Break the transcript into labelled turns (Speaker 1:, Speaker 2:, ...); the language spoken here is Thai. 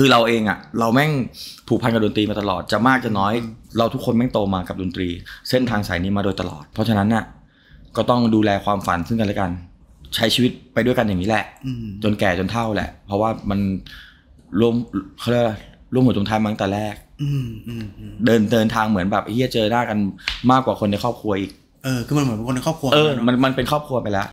Speaker 1: คือเราเองอ่ะ เราแม่งผูกพันกับดนตรีมาตลอด จะมากจะน้อย เราทุกคนแม่งโตมากับดนตรี เส้นทางสายนี้มาโดยตลอด เพราะฉะนั้นน่ะ ก็ต้องดูแลความฝันซึ่งกันและกัน ใช้ชีวิตไปด้วยกันอย่างนี้แหละจนแก่จนเท่าแหละ เพราะว่ามันร่วมเขาเรียกร่วมหัวจมท้ายมั้งแต่แรกเดินเดินทางเหมือนแบบเฮียเจอหน้ากันมากกว่าคนในครอบครัวอีกเออคือมันเหมือนคนในครอบครัวเออมันมันเป็นครอบครัวไปแล้ว